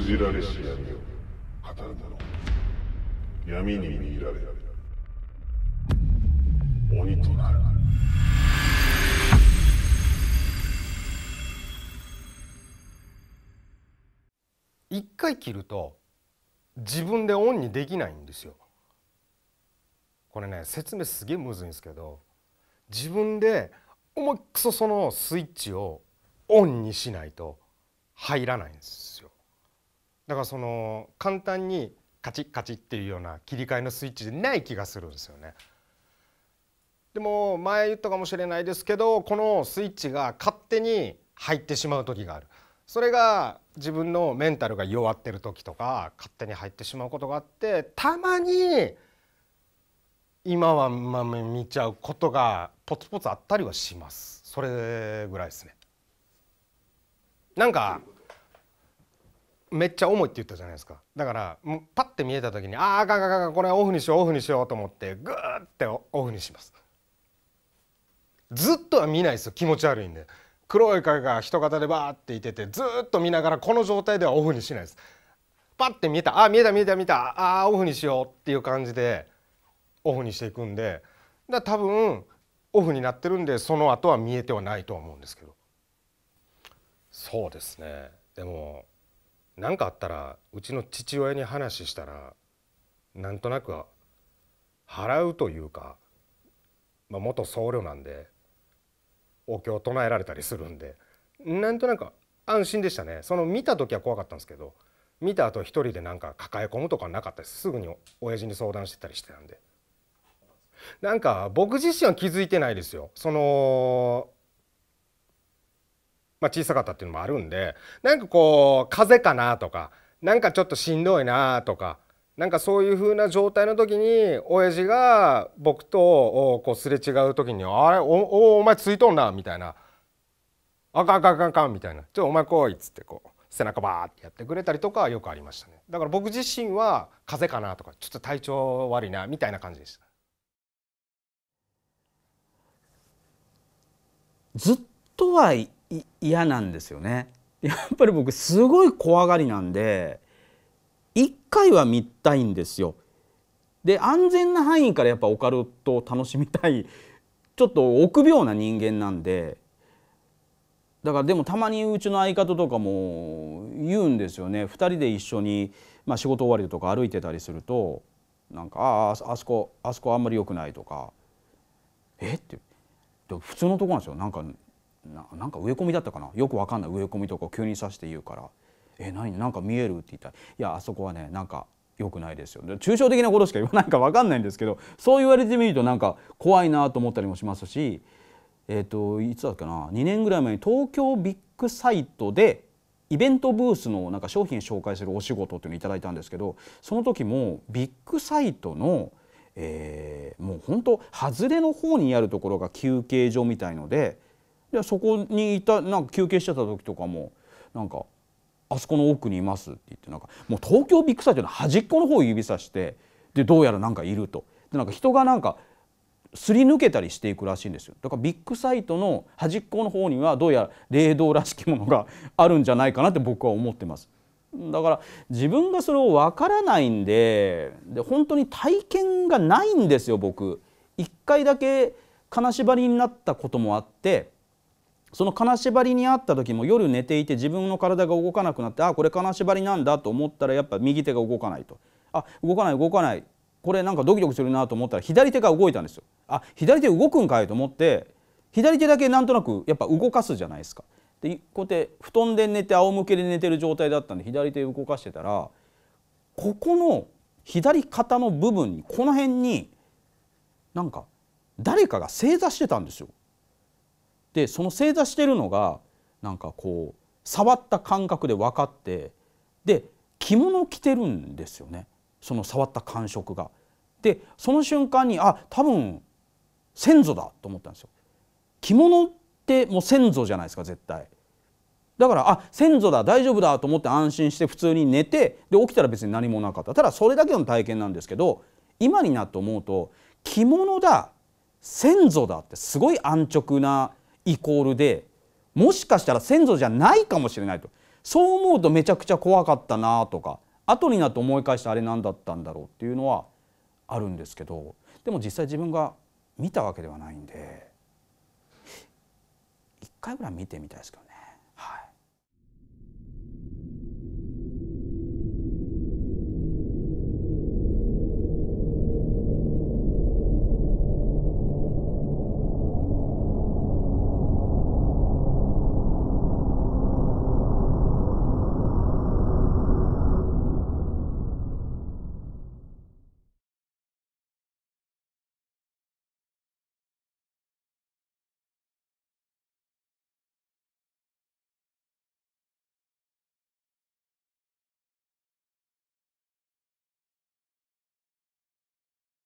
封じられし闇を語る者闇に見入られ鬼となる一回切ると自分でオンにできないんですよこれね説明すげえむずいんですけど自分で思いっくそそのスイッチをオンにしないと入らないんですよだからその簡単にカチッカチッっていうような切り替えのスイッチでない気がするんですよね。でも前言ったかもしれないですけどこのスイッチが勝手に入ってしまう時があるそれが自分のメンタルが弱ってる時とか勝手に入ってしまうことがあってたまに今はまめ見ちゃうことがポツポツあったりはしますそれぐらいですねなんかめっちゃ重いって言ったじゃないですかだからパッて見えた時にああガガガガこれオフにしようオフにしようと思ってグーってオフにしますずっとは見ないですよ気持ち悪いんで黒い影が人型でバーっていててずっと見ながらこの状態ではオフにしないですパッて見えたあ見えた見えた見えたああオフにしようっていう感じでオフにしていくんでだ多分オフになってるんでその後は見えてはないとは思うんですけどそうですねでも何かあったらうちの父親に話したらなんとなく払うというか、まあ、元僧侶なんでお経を唱えられたりするんでなんとなく安心でしたねその見た時は怖かったんですけど見た後一人でなんか抱え込むとかなかったですすぐに親父に相談してたりしてたんでなんか僕自身は気づいてないですよそのまあ、小さかったっていうのもあるんでなんかこう風邪かなとかなんかちょっとしんどいなとかなんかそういう風な状態の時に親父が僕とこうすれ違う時に「あれおおお前ついとんな」みたいな「あかんあかんあかんかん」みたいな「ちょっとお前来い」っつってこう背中バーってやってくれたりとかよくありましたねだから僕自身は風邪かなとかちょっと体調悪いなみたいな感じでしたずっとは嫌なんですよね。やっぱり僕すごい怖がりなんで1回は見たいんですよ。で安全な範囲からやっぱオカルトを楽しみたいちょっと臆病な人間なんでだからでもたまにうちの相方とかも言うんですよね2人で一緒に、まあ、仕事終わりとか歩いてたりするとなんか「あああそこあそこあんまり良くない」とか「えっ?」って普通のとこなんですよなんかななんか植え込みだったかなよくわかんない植え込みとか急にさして言うから「え何なんか見える?」って言ったら「いやあそこはねなんか良くないですよ」抽象的なことしか言わないかわかんないんですけどそう言われてみるとなんか怖いなと思ったりもしますし、えーと、といつだっけな2年ぐらい前に東京ビッグサイトでイベントブースのなんか商品紹介するお仕事っていうのをいただいたんですけどその時もビッグサイトの、えー、もう本当外れの方にあるところが休憩所みたいので。でそこにいたなんか休憩してた時とかもなんか「あそこの奥にいます」って言ってなんかもう東京ビッグサイトの端っこの方を指さしてでどうやらなんかいると。でなんか人がなんかすり抜けたりしていくらしいんですよだからビッグサイトの端っこの方にはどうやら霊道らしきものがあるんじゃないかなって僕は思ってますだから自分がそれを分からないんでで本当に体験がないんですよ僕一回だけ金縛りになったこともあってその金縛りにあった時も夜寝ていて自分の体が動かなくなってあこれ金縛りなんだと思ったらやっぱ右手が動かないとあ動かない動かないこれなんかドキドキするなと思ったら左手が動いたんですよあ左手動くんかいと思って左手だけなんとなくやっぱ動かすじゃないですかでこうやって布団で寝て仰向けで寝てる状態だったんで左手動かしてたらここの左肩の部分にこの辺になんか誰かが正座してたんですよでその正座してるのがなんかこう触った感覚で分かってで着物を着てるんですよねその触った感触が。でその瞬間にあ多分先祖だと思ったんですよ。着物ってもう先祖じゃないですか絶対。だからあ先祖だ大丈夫だと思って安心して普通に寝てで起きたら別に何もなかったただそれだけの体験なんですけど今になって思うと着物だ先祖だってすごい安直なイコールでもしかしたら先祖じゃないかもしれないとそう思うとめちゃくちゃ怖かったなとか後になって思い返してあれ何だったんだろうっていうのはあるんですけどでも実際自分が見たわけではないんで一回ぐらい見てみたいですけどね。